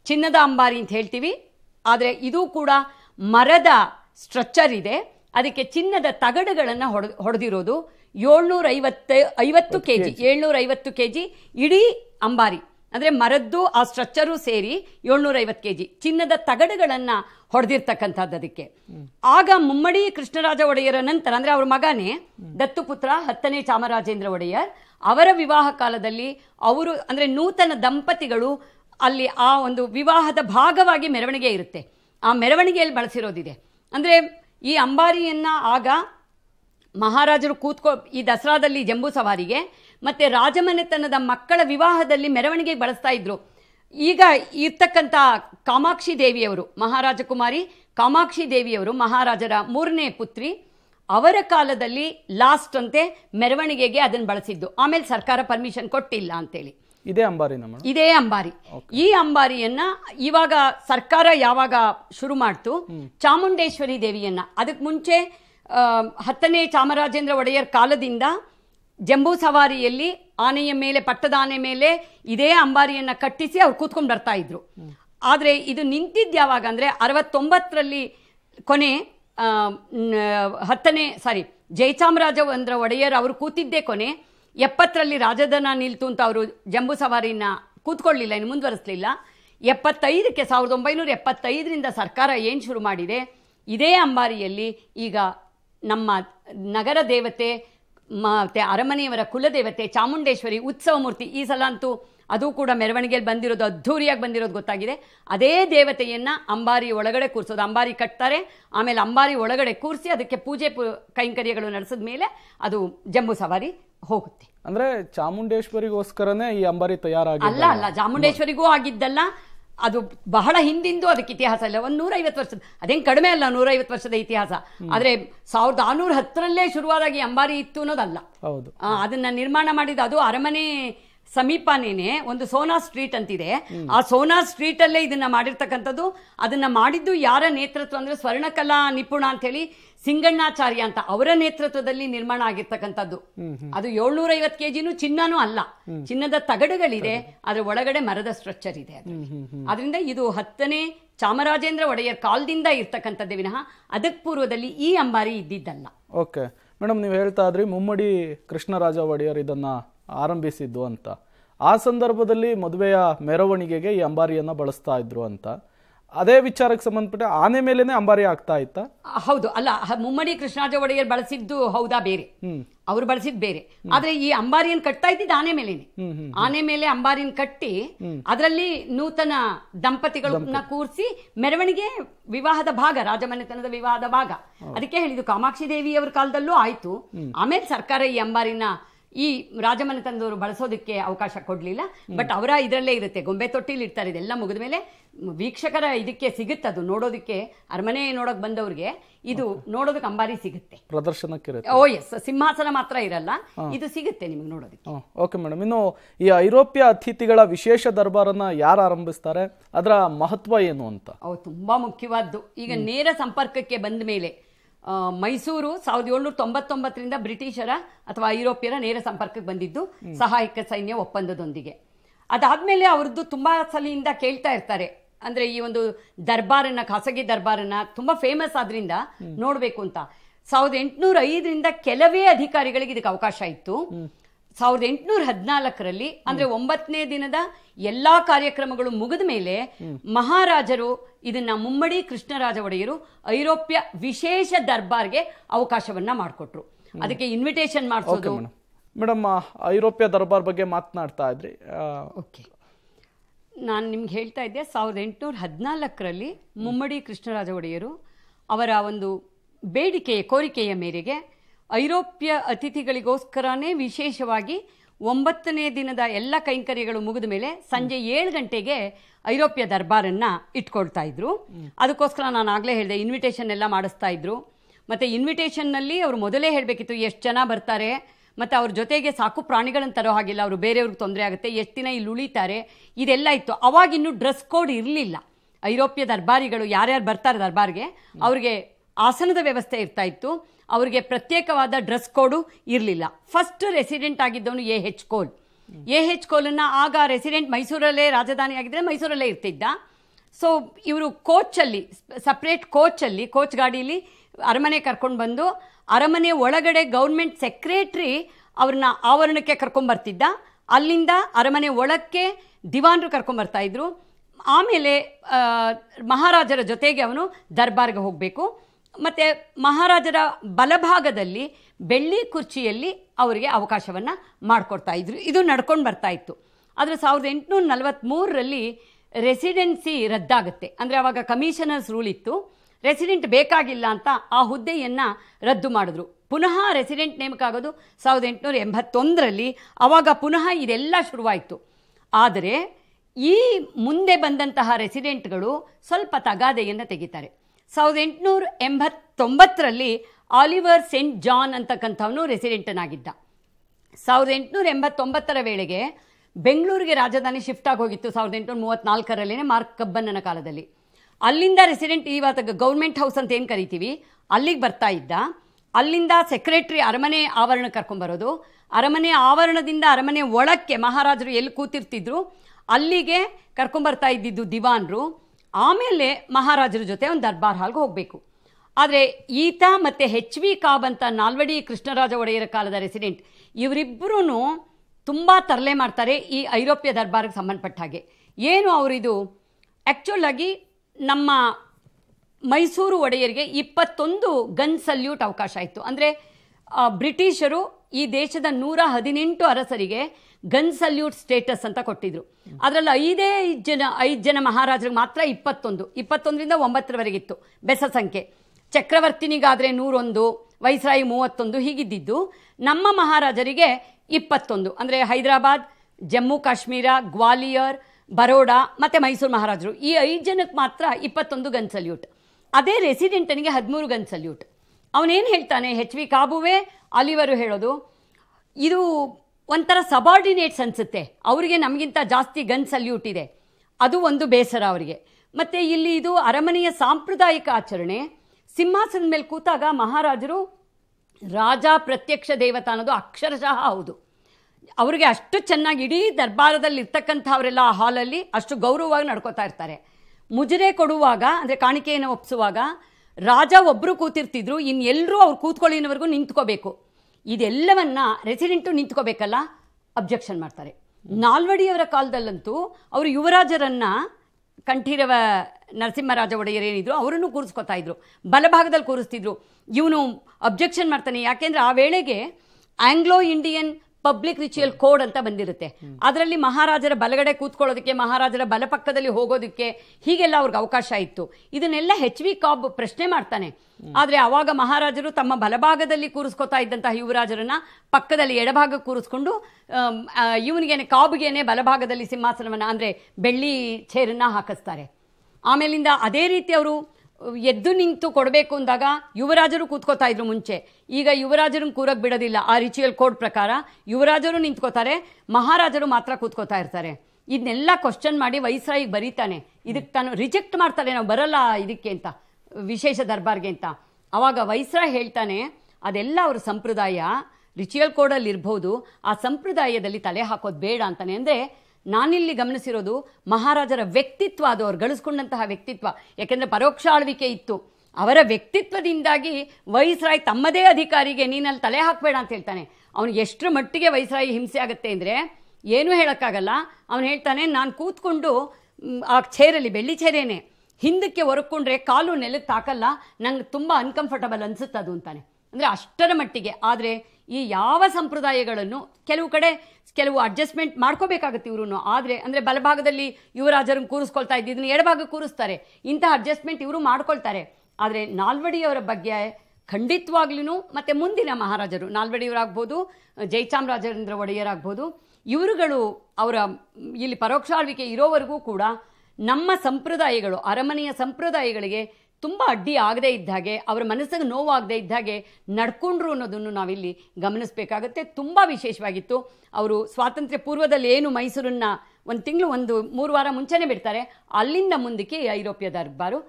ಚಿನ್ನದ ಅಂಬಾರಿ ಅಂತ ಹೇಳ್ತೀವಿ ಆದರೆ ಇದು ಕೂಡ ಮರದ ಸ್ಟ್ರಕ್ಚರ್ ಇದೆ ಅದಕ್ಕೆ ಚಿನ್ನದ ತಗಡುಗಳನ್ನು ಹೊಡೆ ಹೊಡೆದಿರೋದು ಏಳ್ನೂರ ಐವತ್ತು ಐವತ್ತು ಕೆ ಜಿ ಐವತ್ತು ಕೆ ಜಿ ಇಡೀ ಅಂಬಾರಿ ಅಂದರೆ ಮರದ್ದು ಆ ಸ್ಟ್ರಕ್ಚರು ಸೇರಿ ಏಳ್ನೂರೈವತ್ತು ಕೆ ಜಿ ಚಿನ್ನದ ತಗಡುಗಳನ್ನು ಹೊಡೆದಿರ್ತಕ್ಕಂಥದ್ದು ಅದಕ್ಕೆ ಆಗ ಮುಮ್ಮಡಿ ಕೃಷ್ಣರಾಜ ಒಡೆಯರ ನಂತರ ಅಂದರೆ ಅವ್ರ ಮಗನೇ ದತ್ತುಪುತ್ರ ಹತ್ತನೇ ಚಾಮರಾಜೇಂದ್ರ ಒಡೆಯರ್ ಅವರ ವಿವಾಹ ಕಾಲದಲ್ಲಿ ಅವರು ಅಂದರೆ ನೂತನ ದಂಪತಿಗಳು ಅಲ್ಲಿ ಆ ಒಂದು ವಿವಾಹದ ಭಾಗವಾಗಿ ಮೆರವಣಿಗೆ ಇರುತ್ತೆ ಆ ಮೆರವಣಿಗೆಯಲ್ಲಿ ಬಳಸಿರೋದಿದೆ ಅಂದರೆ ಈ ಅಂಬಾರಿಯನ್ನು ಆಗ ಮಹಾರಾಜರು ಕೂತ್ಕೋ ಈ ದಸರಾದಲ್ಲಿ ಜಂಬೂ ಸವಾರಿಗೆ ಮತ್ತು ರಾಜಮನೆತನದ ಮಕ್ಕಳ ವಿವಾಹದಲ್ಲಿ ಮೆರವಣಿಗೆ ಬಳಸ್ತಾ ಇದ್ರು ಈಗ ಇರ್ತಕ್ಕಂಥ ಕಾಮಾಕ್ಷಿ ದೇವಿಯವರು ಮಹಾರಾಜಕುಮಾರಿ ಕಾಮಾಕ್ಷಿ ದೇವಿಯವರು ಮಹಾರಾಜರ ಮೂರನೇ ಪುತ್ರಿ ಅವರ ಕಾಲದಲ್ಲಿ ಲಾಸ್ಟ್ ಅಂತೆ ಮೆರವಣಿಗೆಗೆ ಅದನ್ನು ಬಳಸಿದ್ದು ಆಮೇಲೆ ಸರ್ಕಾರ ಪರ್ಮಿಷನ್ ಕೊಟ್ಟಿಲ್ಲ ಅಂತೇಳಿ ಇದೇ ಅಂಬಾರಿ ಇದೇ ಅಂಬಾರಿ ಈ ಅಂಬಾರಿಯನ್ನ ಇವಾಗ ಸರ್ಕಾರ ಯಾವಾಗ ಶುರು ಮಾಡ್ತು ಚಾಮುಂಡೇಶ್ವರಿ ದೇವಿಯನ್ನ ಅದಕ್ಕೆ ಮುಂಚೆ ಹತ್ತನೇ ಚಾಮರಾಜೇಂದ್ರ ಒಡೆಯರ್ ಕಾಲದಿಂದ ಜಂಬೂ ಸವಾರಿಯಲ್ಲಿ ಆನೆಯ ಮೇಲೆ ಪಟ್ಟದ ಆನೆ ಮೇಲೆ ಇದೇ ಅಂಬಾರಿಯನ್ನ ಕಟ್ಟಿಸಿ ಅವ್ರು ಕೂತ್ಕೊಂಡು ಬರ್ತಾ ಇದ್ರು ಆದರೆ ಇದು ನಿಂತಿದ್ದು ಯಾವಾಗ ಅಂದ್ರೆ ಅರವತ್ತೊಂಬತ್ತರಲ್ಲಿ ಕೊನೆ ಹತ್ತನೇ ಸಾರಿ ಜಯಚಾಮರಾಜ ಅಂದ್ರ ಒಡೆಯರ್ ಅವರು ಕೂತಿದ್ದೇ ಕೊನೆ ಎಪ್ಪತ್ತರಲ್ಲಿ ರಾಜಧನ ನಿಲ್ತು ಅಂತ ಅವರು ಜಂಬೂ ಸವಾರಿನ ಕೂತ್ಕೊಳ್ಳಲಿಲ್ಲ ಇನ್ನು ಮುಂದುವರಿಸಲಿಲ್ಲ ಎಪ್ಪತ್ತೈದಕ್ಕೆ ಸಾವಿರದ ಒಂಬೈನೂರ ಎಪ್ಪತ್ತೈದರಿಂದ ಸರ್ಕಾರ ಏನು ಶುರು ಮಾಡಿದೆ ಇದೇ ಅಂಬಾರಿಯಲ್ಲಿ ಈಗ ನಮ್ಮ ನಗರ ದೇವತೆ ಮತ್ತು ಅರಮನೆಯವರ ಕುಲದೇವತೆ ಚಾಮುಂಡೇಶ್ವರಿ ಉತ್ಸವ ಮೂರ್ತಿ ಈ ಸಲ ಅಂತೂ ಅದು ಕೂಡ ಮೆರವಣಿಗೆಯಲ್ಲಿ ಬಂದಿರೋದು ಅದ್ಧೂರಿಯಾಗಿ ಬಂದಿರೋದು ಗೊತ್ತಾಗಿದೆ ಅದೇ ದೇವತೆಯನ್ನು ಅಂಬಾರಿ ಒಳಗಡೆ ಕೂರಿಸೋದು ಅಂಬಾರಿ ಕಟ್ತಾರೆ ಆಮೇಲೆ ಅಂಬಾರಿ ಒಳಗಡೆ ಕೂರಿಸಿ ಅದಕ್ಕೆ ಪೂಜೆ ಪು ಕೈಂಕರ್ಯಗಳು ನಡೆಸಿದ ಮೇಲೆ ಅದು ಜಂಬೂ ಸವಾರಿ ಹೋಗುತ್ತೆ ಅಂದ್ರೆ ಚಾಮುಂಡೇಶ್ವರಿಗೋಸ್ಕರನೇ ಈ ಅಂಬಾರಿ ತಯಾರಾಗಿ ಅಲ್ಲ ಅಲ್ಲ ಚಾಮುಂಡೇಶ್ವರಿಗೂ ಆಗಿದ್ದಲ್ಲ ಅದು ಬಹಳ ಹಿಂದಿಂದು ಅದಕ್ಕೆ ಇತಿಹಾಸ ಇಲ್ಲ ಒಂದು ನೂರೈವತ್ತು ವರ್ಷದ ಅದೇನು ಕಡಿಮೆ ಅಲ್ಲ ನೂರೈವತ್ತು ವರ್ಷದ ಇತಿಹಾಸ ಆದರೆ ಸಾವಿರದ ಆರುನೂರ ಹತ್ತರಲ್ಲೇ ಶುರುವಾದಾಗಿ ಅಂಬಾರಿ ಇತ್ತು ಅನ್ನೋದಲ್ಲ ಹೌದು ಅದನ್ನ ನಿರ್ಮಾಣ ಮಾಡಿದ ಅದು ಅರಮನೆ ಸಮೀಪನೇನೆ ಒಂದು ಸೋನಾ ಸ್ಟ್ರೀಟ್ ಅಂತಿದೆ ಆ ಸೋನಾ ಸ್ಟ್ರೀಟ್ ಅಲ್ಲೇ ಇದನ್ನ ಮಾಡಿರ್ತಕ್ಕಂಥದ್ದು ಅದನ್ನ ಮಾಡಿದ್ದು ಯಾರ ನೇತೃತ್ವ ಅಂದ್ರೆ ಸ್ವರ್ಣಕಲಾ ನಿಪುಣ ಅಂತ ಹೇಳಿ ಸಿಂಗಣ್ಣಾಚಾರ್ಯ ಅಂತ ಅವರ ನೇತೃತ್ವದಲ್ಲಿ ನಿರ್ಮಾಣ ಆಗಿರ್ತಕ್ಕಂಥದ್ದು ಅದು ಏಳ್ನೂರ ಐವತ್ತು ಕೆಜಿನೂ ಚಿನ್ನನೂ ಅಲ್ಲ ಚಿನ್ನದ ತಗಡುಗಳಿದೆ ಅದರ ಒಳಗಡೆ ಮರದ ಸ್ಟ್ರಕ್ಚರ್ ಇದೆ ಅದರಿಂದ ಇದು ಹತ್ತನೇ ಚಾಮರಾಜೇಂದ್ರ ಒಡೆಯರ್ ಕಾಲದಿಂದ ಇರ್ತಕ್ಕಂಥದ್ದೇ ವಿನಃ ಅದಕ್ ಪೂರ್ವದಲ್ಲಿ ಈ ಅಂಬಾರಿ ಇದ್ದಿದ್ದಲ್ಲ ಓಕೆ ಮೇಡಮ್ ನೀವು ಹೇಳ್ತಾ ಇದ್ರಿ ಮುಮ್ಮಡಿ ಕೃಷ್ಣರಾಜ ಒಡೆಯರ್ ಇದನ್ನ ಆರಂಭಿಸಿದ್ದು ಅಂತ ಆ ಸಂದರ್ಭದಲ್ಲಿ ಮದುವೆಯ ಮೆರವಣಿಗೆಗೆ ಈ ಅಂಬಾರಿಯನ್ನು ಬಳಸ್ತಾ ಇದ್ರು ಅಂತ ಅದೇ ವಿಚಾರಕ್ಕೆ ಸಂಬಂಧಪಟ್ಟ ಆನೆ ಮೇಲೇನೆ ಅಂಬಾರಿ ಆಗ್ತಾ ಇತ್ತ ಹೌದು ಅಲ್ಲ ಮುಮ್ಮಡಿ ಕೃಷ್ಣರಾಜ ಒಡೆಯರ್ ಬಳಸಿದ್ದು ಹೌದಾ ಬೇರೆ ಅವ್ರು ಬಳಸಿದ್ ಬೇರೆ ಆದ್ರೆ ಈ ಅಂಬಾರಿಯನ್ನು ಕಟ್ತಾ ಇದ್ದಿದ್ದು ಆನೆ ಮೇಲೇನೆ ಆನೆ ಮೇಲೆ ಅಂಬಾರಿನ ಕಟ್ಟಿ ಅದರಲ್ಲಿ ನೂತನ ದಂಪತಿಗಳನ್ನ ಕೂರಿಸಿ ಮೆರವಣಿಗೆ ವಿವಾಹದ ಭಾಗ ರಾಜಮನೆತನದ ವಿವಾಹದ ಭಾಗ ಅದಕ್ಕೆ ಹೇಳಿದ್ದು ಕಾಮಾಕ್ಷಿ ದೇವಿಯವರ ಕಾಲದಲ್ಲೂ ಆಯ್ತು ಆಮೇಲೆ ಸರ್ಕಾರ ಈ ಅಂಬಾರಿನ ಈ ರಾಜಮನೆತನದವರು ಬಳಸೋದಕ್ಕೆ ಅವಕಾಶ ಕೊಡಲಿಲ್ಲ ಬಟ್ ಅವರ ಇದರಲ್ಲೇ ಇರುತ್ತೆ ಗೊಂಬೆ ತೊಟ್ಟಿಲಿ ಇರ್ತಾರೆ ಇದೆಲ್ಲ ಮುಗಿದ ಮೇಲೆ ವೀಕ್ಷಕರ ಇದಕ್ಕೆ ಸಿಗುತ್ತೆ ಅದು ನೋಡೋದಕ್ಕೆ ಅರಮನೆ ನೋಡೋಕೆ ಬಂದವರಿಗೆ ಇದು ನೋಡೋದಕ್ಕೆ ಅಂಬಾರಿ ಸಿಗುತ್ತೆ ಪ್ರದರ್ಶನಕ್ಕೆ ಓ ಎಸ್ ಸಿಂಹಾಸನ ಮಾತ್ರ ಇರಲ್ಲ ಇದು ಸಿಗುತ್ತೆ ನಿಮ್ಗೆ ನೋಡೋದಕ್ಕೆ ಓಕೆ ಮೇಡಮ್ ಇನ್ನು ಈ ಐರೋಪ್ಯ ಅತಿಥಿಗಳ ವಿಶೇಷ ದರ್ಬಾರನ್ನ ಯಾರು ಆರಂಭಿಸ್ತಾರೆ ಅದರ ಮಹತ್ವ ಏನು ಅಂತ ಅವು ತುಂಬಾ ಮುಖ್ಯವಾದ್ದು ಈಗ ನೇರ ಸಂಪರ್ಕಕ್ಕೆ ಬಂದ ಮೇಲೆ ಮೈಸೂರು ಸಾವಿರದ ಏಳ್ನೂರ ತೊಂಬತ್ತೊಂಬತ್ತರಿಂದ ಬ್ರಿಟಿಷರ ಅಥವಾ ಐರೋಪ್ಯರ ನೇರ ಸಂಪರ್ಕಕ್ಕೆ ಬಂದಿದ್ದು ಸಹಾಯಕ ಸೈನ್ಯ ಒಪ್ಪಂದದೊಂದಿಗೆ ಅದಾದಮೇಲೆ ಅವ್ರದ್ದು ತುಂಬ ಸಲಿಯಿಂದ ಕೇಳ್ತಾ ಇರ್ತಾರೆ ಅಂದರೆ ಈ ಒಂದು ದರ್ಬಾರನ್ನ ಖಾಸಗಿ ದರ್ಬಾರನ್ನ ತುಂಬ ಫೇಮಸ್ ಆದ್ರಿಂದ ನೋಡಬೇಕು ಅಂತ ಸಾವಿರದ ಎಂಟುನೂರ ಐದರಿಂದ ಕೆಲವೇ ಅಧಿಕಾರಿಗಳಿಗೆ ಇದಕ್ಕೆ ಅವಕಾಶ ಇತ್ತು ಸಾವಿರದ ಎಂಟುನೂರ ಹದಿನಾಲ್ಕರಲ್ಲಿ ಅಂದರೆ ಒಂಬತ್ತನೇ ದಿನದ ಎಲ್ಲ ಕಾರ್ಯಕ್ರಮಗಳು ಮುಗಿದ ಮೇಲೆ ಮಹಾರಾಜರು ಇದನ್ನ ಮುಮ್ಮಡಿ ಕೃಷ್ಣರಾಜ ಒಡೆಯರು ಐರೋಪ್ಯ ವಿಶೇಷ ದರ್ಬಾರ್ಗೆ ಅವಕಾಶವನ್ನ ಮಾಡಿಕೊಟ್ರು ಅದಕ್ಕೆ ಇನ್ವಿಟೇಷನ್ ಮಾಡಿಸೋದು ಮೇಡಮ್ ಐರೋಪ್ಯ ದರ್ಬಾರ್ ಬಗ್ಗೆ ಮಾತನಾಡ್ತಾ ಇದ್ರಿ ಓಕೆ ನಾನು ನಿಮ್ಗೆ ಹೇಳ್ತಾ ಇದ್ದೆ ಸಾವಿರದ ಎಂಟುನೂರ ಹದಿನಾಲ್ಕರಲ್ಲಿ ಮುಮ್ಮಡಿ ಕೃಷ್ಣರಾಜ ಒಡೆಯರು ಅವರ ಒಂದು ಬೇಡಿಕೆಯ ಕೋರಿಕೆಯ ಮೇರೆಗೆ ಐರೋಪ್ಯ ಅತಿಥಿಗಳಿಗೋಸ್ಕರನೇ ವಿಶೇಷವಾಗಿ ಒಂಬತ್ತನೇ ದಿನದ ಎಲ್ಲ ಕೈಂಕರ್ಯಗಳು ಮುಗಿದ ಮೇಲೆ ಸಂಜೆ ಏಳು ಗಂಟೆಗೆ ಐರೋಪ್ಯ ದರ್ಬಾರನ್ನು ಇಟ್ಕೊಳ್ತಾ ಇದ್ರು ಅದಕ್ಕೋಸ್ಕರ ನಾನು ಆಗಲೇ ಹೇಳಿದೆ ಇನ್ವಿಟೇಷನ್ ಎಲ್ಲ ಮಾಡಿಸ್ತಾ ಇದ್ರು ಮತ್ತು ಇನ್ವಿಟೇಷನ್ನಲ್ಲಿ ಅವರು ಮೊದಲೇ ಹೇಳಬೇಕಿತ್ತು ಎಷ್ಟು ಜನ ಬರ್ತಾರೆ ಮತ್ತು ಅವ್ರ ಜೊತೆಗೆ ಸಾಕು ಪ್ರಾಣಿಗಳನ್ನು ತರೋ ಹಾಗಿಲ್ಲ ಅವರು ಬೇರೆಯವ್ರಿಗೆ ತೊಂದರೆ ಆಗುತ್ತೆ ಎಷ್ಟು ದಿನ ಇಲ್ಲಿ ಉಳಿತಾರೆ ಇದೆಲ್ಲ ಇತ್ತು ಅವಾಗಿನ್ನೂ ಡ್ರೆಸ್ ಕೋಡ್ ಇರಲಿಲ್ಲ ಐರೋಪ್ಯ ದರ್ಬಾರಿಗಳು ಯಾರ್ಯಾರು ಬರ್ತಾರೆ ದರ್ಬಾರ್ಗೆ ಅವ್ರಿಗೆ ಆಸನದ ವ್ಯವಸ್ಥೆ ಇರ್ತಾ ಇತ್ತು ಅವರಿಗೆ ಪ್ರತ್ಯೇಕವಾದ ಡ್ರೆಸ್ ಕೋಡು ಇರಲಿಲ್ಲ ಫಸ್ಟ್ ರೆಸಿಡೆಂಟ್ ಆಗಿದ್ದವನು ಎ ಹೆಚ್ ಕೋಲ್ ಎ ಹೆಚ್ ಕೋಲನ್ನು ಆಗ ರೆಸಿಡೆಂಟ್ ಮೈಸೂರಲ್ಲೇ ರಾಜಧಾನಿ ಆಗಿದ್ದರೆ ಮೈಸೂರಲ್ಲೇ ಇರ್ತಿದ್ದ ಸೊ ಇವರು ಕೋಚಲ್ಲಿ ಸಪ್ರೇಟ್ ಕೋಚಲ್ಲಿ ಕೋಚ್ ಗಾಡಿಯಲ್ಲಿ ಅರಮನೆ ಕರ್ಕೊಂಡು ಬಂದು ಅರಮನೆ ಒಳಗಡೆ ಗೌರ್ಮೆಂಟ್ ಸೆಕ್ರೆಟ್ರಿ ಅವ್ರನ್ನ ಆವರಣಕ್ಕೆ ಬರ್ತಿದ್ದ ಅಲ್ಲಿಂದ ಅರಮನೆ ಒಳಕ್ಕೆ ದಿವಾನರು ಕರ್ಕೊಂಬರ್ತಾ ಇದ್ರು ಆಮೇಲೆ ಮಹಾರಾಜರ ಜೊತೆಗೆ ಅವನು ದರ್ಬಾರ್ಗೆ ಹೋಗಬೇಕು ಮತ್ತು ಮಹಾರಾಜರ ಬಲಭಾಗದಲ್ಲಿ ಬೆಳ್ಳಿ ಕುರ್ಚಿಯಲ್ಲಿ ಅವರಿಗೆ ಅವಕಾಶವನ್ನು ಮಾಡಿಕೊಡ್ತಾ ಇದ್ರು ಇದು ನಡ್ಕೊಂಡು ಬರ್ತಾ ಇತ್ತು ಆದರೆ ಸಾವಿರದ ಎಂಟುನೂರ ನಲವತ್ತ್ಮೂರರಲ್ಲಿ ರೆಸಿಡೆನ್ಸಿ ರದ್ದಾಗುತ್ತೆ ಅಂದರೆ ಆವಾಗ ಕಮಿಷನರ್ಸ್ ರೂಲ್ ಇತ್ತು ರೆಸಿಡೆಂಟ್ ಬೇಕಾಗಿಲ್ಲ ಅಂತ ಆ ಹುದ್ದೆಯನ್ನು ರದ್ದು ಮಾಡಿದ್ರು ಪುನಃ ರೆಸಿಡೆಂಟ್ ನೇಮಕ ಆಗೋದು ಸಾವಿರದ ಎಂಟುನೂರ ಎಂಬತ್ತೊಂದರಲ್ಲಿ ಆವಾಗ ಪುನಃ ಇದೆಲ್ಲ ಶುರುವಾಯಿತು ಆದರೆ ಈ ಮುಂದೆ ಬಂದಂತಹ ರೆಸಿಡೆಂಟ್ಗಳು ಸ್ವಲ್ಪ ತಗಾದೆಯನ್ನು ತೆಗಿತಾರೆ ಸಾವಿರದ ಎಂಟುನೂರ ಎಂಬತ್ತೊಂಬತ್ತರಲ್ಲಿ ಆಲಿವರ್ ಸೆಂಟ್ ಜಾನ್ ಅಂತಕ್ಕಂಥವನು ರೆಸಿಡೆಂಟನಾಗಿದ್ದ ಸಾವಿರದ ಎಂಟುನೂರ ಎಂಬತ್ತೊಂಬತ್ತರ ವೇಳೆಗೆ ಬೆಂಗಳೂರಿಗೆ ರಾಜಧಾನಿ ಶಿಫ್ಟ್ ಆಗೋಗಿತ್ತು ಸಾವಿರದ ಎಂಟುನೂರ ಮೂವತ್ತ್ನಾಲ್ಕರಲ್ಲೇ ಮಾರ್ಕ್ ಕಬ್ಬನ್ನನ ಕಾಲದಲ್ಲಿ ಅಲ್ಲಿಂದ ರೆಸಿಡೆಂಟ್ ಇವತ್ತು ಗೌರ್ಮೆಂಟ್ ಹೌಸ್ ಅಂತ ಏನು ಕರಿತೀವಿ ಅಲ್ಲಿಗೆ ಬರ್ತಾ ಇದ್ದ ಅಲ್ಲಿಂದ ಸೆಕ್ರೆಟ್ರಿ ಅರಮನೆ ಆವರಣ ಕರ್ಕೊಂಬರೋದು ಅರಮನೆ ಆವರಣದಿಂದ ಅರಮನೆ ಒಳಕ್ಕೆ ಮಹಾರಾಜರು ಎಲ್ಲಿ ಕೂತಿರ್ತಿದ್ರು ಅಲ್ಲಿಗೆ ಕರ್ಕೊಂಬರ್ತಾ ಇದ್ದಿದ್ದು ದಿವಾನ್ರು ಆಮೇಲೆ ಮಹಾರಾಜರ ಜೊತೆ ಒಂದು ದರ್ಬಾರ್ ಹಾಲ್ಗೆ ಹೋಗಬೇಕು ಆದರೆ ಈತ ಮತ್ತು ಹೆಚ್ ವಿ ಕಾಬ್ ಅಂತ ನಾಲ್ವಡಿ ಕೃಷ್ಣರಾಜ ಒಡೆಯರ ಕಾಲದ ರೆಸಿಡೆಂಟ್ ಇವರಿಬ್ಬರೂ ತುಂಬ ತರಲೆ ಮಾಡ್ತಾರೆ ಈ ಐರೋಪ್ಯ ದರ್ಬಾರ್ಗೆ ಸಂಬಂಧಪಟ್ಟ ಹಾಗೆ ಏನು ಅವರಿದು ಆ್ಯಕ್ಚುಲಾಗಿ ನಮ್ಮ ಮೈಸೂರು ಒಡೆಯರಿಗೆ ಇಪ್ಪತ್ತೊಂದು ಗನ್ ಸಲ್ಯೂಟ್ ಅವಕಾಶ ಇತ್ತು ಅಂದರೆ ಬ್ರಿಟಿಷರು ಈ ದೇಶದ ನೂರ ಹದಿನೆಂಟು ಅರಸರಿಗೆ ಗನ್ ಸಲ್ಯೂಟ್ ಸ್ಟೇಟಸ್ ಅಂತ ಕೊಟ್ಟಿದ್ರು ಅದರಲ್ಲಿ ಐದೇ ಜನ ಐದು ಜನ ಮಹಾರಾಜರಿಗೆ ಮಾತ್ರ ಇಪ್ಪತ್ತೊಂದು ಇಪ್ಪತ್ತೊಂದರಿಂದ ಒಂಬತ್ತರವರೆಗಿತ್ತು ಬೆಸ ಸಂಖ್ಯೆ ಚಕ್ರವರ್ತಿನಿಗಾದರೆ ನೂರೊಂದು ವೈಸ್ರಾಯಿ ಮೂವತ್ತೊಂದು ಹೀಗಿದ್ದಿದ್ದು ನಮ್ಮ ಮಹಾರಾಜರಿಗೆ ಇಪ್ಪತ್ತೊಂದು ಅಂದರೆ ಹೈದರಾಬಾದ್ ಜಮ್ಮು ಕಾಶ್ಮೀರ ಗ್ವಾಲಿಯರ್ ಬರೋಡಾ ಮತ್ತು ಮೈಸೂರು ಮಹಾರಾಜರು ಈ ಐದು ಜನಕ್ಕೆ ಮಾತ್ರ ಇಪ್ಪತ್ತೊಂದು ಗನ್ ಸಲ್ಯೂಟ್ ಅದೇ ರೆಸಿಡೆಂಟನಿಗೆ ಹದಿಮೂರು ಗನ್ ಸಲ್ಯೂಟ್ ಅವನೇನು ಹೇಳ್ತಾನೆ ಹೆಚ್ ವಿ ಕಾಬುವೆ ಅಲಿವರು ಹೇಳೋದು ಇದು ಒಂಥರ ಸಬಾರ್ಡಿನೇಟ್ಸ್ ಅನಿಸುತ್ತೆ ಅವರಿಗೆ ನಮಗಿಂತ ಜಾಸ್ತಿ ಗನ್ ಸಲ್ಯೂಟ್ ಇದೆ ಅದು ಒಂದು ಬೇಸರ ಅವರಿಗೆ ಮತ್ತು ಇಲ್ಲಿ ಇದು ಅರಮನೆಯ ಸಾಂಪ್ರದಾಯಿಕ ಆಚರಣೆ ಸಿಂಹಾಸನದ ಮೇಲೆ ಕೂತಾಗ ಮಹಾರಾಜರು ರಾಜ ಪ್ರತ್ಯಕ್ಷ ದೇವತಾ ಅನ್ನೋದು ಅಕ್ಷರಶಃ ಹೌದು ಅವರಿಗೆ ಅಷ್ಟು ಚೆನ್ನಾಗಿ ಇಡೀ ದರ್ಬಾರದಲ್ಲಿ ಇರ್ತಕ್ಕಂಥವರೆಲ್ಲ ಆ ಹಾಲಲ್ಲಿ ಅಷ್ಟು ಗೌರವವಾಗಿ ನಡ್ಕೋತಾ ಇರ್ತಾರೆ ಮುಜರೆ ಕೊಡುವಾಗ ಅಂದರೆ ಕಾಣಿಕೆಯನ್ನು ಒಪ್ಪಿಸುವಾಗ ರಾಜ ಒಬ್ಬರು ಕೂತಿರ್ತಿದ್ರು ಇನ್ನು ಎಲ್ಲರೂ ಅವ್ರು ಕೂತ್ಕೊಳ್ಳಿನವರೆಗೂ ನಿಂತ್ಕೋಬೇಕು ಇದೆಲ್ಲವನ್ನ ರೆಸಿಡೆಂಟು ನಿಂತ್ಕೋಬೇಕಲ್ಲ ಅಬ್ಜೆಕ್ಷನ್ ಮಾಡ್ತಾರೆ ನಾಲ್ವಡಿಯವರ ಕಾಲದಲ್ಲಂತೂ ಅವರು ಯುವರಾಜರನ್ನು ಕಂಠೀರವ ನರಸಿಂಹರಾಜ ಒಡೆಯರ್ ಏನಿದ್ರು ಅವರನ್ನು ಕೂರಿಸ್ಕೊತಾ ಇದ್ರು ಬಲಭಾಗದಲ್ಲಿ ಕೂರಿಸ್ತಿದ್ರು ಇವನು ಅಬ್ಜೆಕ್ಷನ್ ಮಾಡ್ತಾನೆ ಯಾಕೆಂದರೆ ಆ ವೇಳೆಗೆ Anglo Indian public ritual code ಅಂತ ಬಂದಿರುತ್ತೆ ಅದರಲ್ಲಿ ಮಹಾರಾಜರ ಬಲಗಡೆ ಕೂತ್ಕೊಳ್ಳೋದಕ್ಕೆ ಮಹಾರಾಜರ ಬಲಪಕ್ಕದಲ್ಲಿ ಹೋಗೋದಕ್ಕೆ ಹೀಗೆಲ್ಲ ಅವ್ರಿಗೆ ಅವಕಾಶ ಇತ್ತು ಇದನ್ನೆಲ್ಲ ಹೆಚ್ ವಿ ಕಾಬ್ ಪ್ರಶ್ನೆ ಮಾಡ್ತಾನೆ ಆದರೆ ಅವಾಗ ಮಹಾರಾಜರು ತಮ್ಮ ಬಲಭಾಗದಲ್ಲಿ ಕೂರಿಸ್ಕೋತಾ ಇದ್ದಂತಹ ಯುವರಾಜರನ್ನ ಪಕ್ಕದಲ್ಲಿ ಎಡಭಾಗ ಕೂರಿಸ್ಕೊಂಡು ಇವನಿಗೇನೆ ಕಾಬ್ಗೇನೆ ಬಲಭಾಗದಲ್ಲಿ ಸಿಂಹಾಸನವನ್ನು ಅಂದರೆ ಬೆಳ್ಳಿ ಚೇರನ್ನ ಹಾಕಿಸ್ತಾರೆ ಆಮೇಲಿಂದ ಅದೇ ರೀತಿ ಅವರು ಎದ್ದು ನಿಂತು ಕೊಡಬೇಕು ಅಂದಾಗ ಯುವರಾಜರು ಕೂತ್ಕೋತಾ ಇದ್ರು ಮುಂಚೆ ಈಗ ಯುವರಾಜರನ್ನು ಕೂರಕ್ಕೆ ಬಿಡೋದಿಲ್ಲ ಆ ರಿಚುವಲ್ ಕೋಡ್ ಪ್ರಕಾರ ಯುವರಾಜರು ನಿಂತ್ಕೋತಾರೆ ಮಹಾರಾಜರು ಮಾತ್ರ ಕೂತ್ಕೋತಾ ಇರ್ತಾರೆ ಇದನ್ನೆಲ್ಲ ಕ್ವಶನ್ ಮಾಡಿ ವೈಸ್ರಾಯಿಗೆ ಬರೀತಾನೆ ಇದಕ್ಕೆ ತಾನು ರಿಜೆಕ್ಟ್ ಮಾಡ್ತಾರೆ ನಾವು ಬರಲ್ಲ ಇದಕ್ಕೆ ಅಂತ ವಿಶೇಷ ದರ್ಬಾರ್ಗೆ ಅಂತ ಆವಾಗ ವೈಸ್ರಾಯ್ ಹೇಳ್ತಾನೆ ಅದೆಲ್ಲ ಅವರ ಸಂಪ್ರದಾಯ ರಿಚುವಲ್ ಕೋಡಲ್ಲಿ ಇರ್ಬೋದು ಆ ಸಂಪ್ರದಾಯದಲ್ಲಿ ತಲೆ ಹಾಕೋದು ಬೇಡ ಅಂತಾನೆ ಅಂದರೆ ನಾನಿಲ್ಲಿ ಗಮನಿಸಿರೋದು ಮಹಾರಾಜರ ವ್ಯಕ್ತಿತ್ವ ಅದು ಅವ್ರು ಗಳಿಸ್ಕೊಂಡಂತಹ ವ್ಯಕ್ತಿತ್ವ ಯಾಕೆಂದರೆ ಪರೋಕ್ಷ ಆಳ್ವಿಕೆ ಇತ್ತು ಅವರ ವ್ಯಕ್ತಿತ್ವದಿಂದಾಗಿ ವೈಸ್ರಾಯ್ ತಮ್ಮದೇ ಅಧಿಕಾರಿಗೆ ನೀನಲ್ಲಿ ತಲೆ ಹಾಕಬೇಡ ಅಂತ ಹೇಳ್ತಾನೆ ಅವನು ಎಷ್ಟರ ಮಟ್ಟಿಗೆ ವೈಸ್ರಾಯಿ ಹಿಂಸೆ ಆಗುತ್ತೆ ಅಂದರೆ ಏನೂ ಹೇಳೋಕ್ಕಾಗಲ್ಲ ಅವನು ಹೇಳ್ತಾನೆ ನಾನು ಕೂತ್ಕೊಂಡು ಆ ಚೇರಲ್ಲಿ ಬೆಳ್ಳಿ ಚೇರೇನೆ ಹಿಂದಕ್ಕೆ ಹೊರಕೊಂಡ್ರೆ ಕಾಲು ನೆಲಕ್ಕೆ ತಾಕಲ್ಲ ನಂಗೆ ತುಂಬ ಅನ್ಕಂಫರ್ಟಬಲ್ ಅನಿಸುತ್ತದು ಅಂತಾನೆ ಅಂದರೆ ಅಷ್ಟರ ಮಟ್ಟಿಗೆ ಆದರೆ ಈ ಯಾವ ಸಂಪ್ರದಾಯಗಳನ್ನು ಕೆಲವು ಕಡೆ ಕೆಲವು ಅಡ್ಜಸ್ಟ್ಮೆಂಟ್ ಮಾಡ್ಕೋಬೇಕಾಗುತ್ತೆ ಇವರು ಆದರೆ ಅಂದರೆ ಬಲಭಾಗದಲ್ಲಿ ಯುವರಾಜರನ್ನು ಕೂರಿಸ್ಕೊಳ್ತಾ ಇದ್ದಿದ್ದನ್ನು ಎಡಭಾಗ ಕೂರಿಸ್ತಾರೆ ಇಂತಹ ಅಡ್ಜಸ್ಟ್ಮೆಂಟ್ ಇವರು ಮಾಡ್ಕೊಳ್ತಾರೆ ಆದರೆ ನಾಲ್ವಡಿಯವರ ಬಗ್ಗೆ ಖಂಡಿತವಾಗ್ಲೂ ಮತ್ತು ಮುಂದಿನ ಮಹಾರಾಜರು ನಾಲ್ವಡಿಯವರಾಗ್ಬೋದು ಜಯಚಾಮರಾಜೇಂದ್ರ ಒಡೆಯರಾಗ್ಬೋದು ಇವರುಗಳು ಅವರ ಇಲ್ಲಿ ಪರೋಕ್ಷಾಳ್ವಿಕೆ ಇರೋವರೆಗೂ ಕೂಡ ನಮ್ಮ ಸಂಪ್ರದಾಯಗಳು ಅರಮನೆಯ ಸಂಪ್ರದಾಯಗಳಿಗೆ ತುಂಬ ಅಡ್ಡಿ ಆಗದೇ ಇದ್ದಾಗೆ ಅವರ ಮನಸ್ಸಿಗೆ ನೋವಾಗದೇ ಇದ್ದಾಗೆ ನಡ್ಕೊಂಡ್ರು ಅನ್ನೋದನ್ನು ನಾವಿಲ್ಲಿ ಗಮನಿಸಬೇಕಾಗತ್ತೆ ತುಂಬ ವಿಶೇಷವಾಗಿತ್ತು ಅವರು ಸ್ವಾತಂತ್ರ್ಯ ಪೂರ್ವದಲ್ಲಿ ಏನು ಮೈಸೂರನ್ನು ಒಂದು ತಿಂಗಳು ಒಂದು ಮೂರು ವಾರ ಮುಂಚೆನೆ ಬಿಡ್ತಾರೆ ಅಲ್ಲಿಂದ ಮುಂದಕ್ಕೆ ಐರೋಪ್ಯ ದರ್ಬಾರು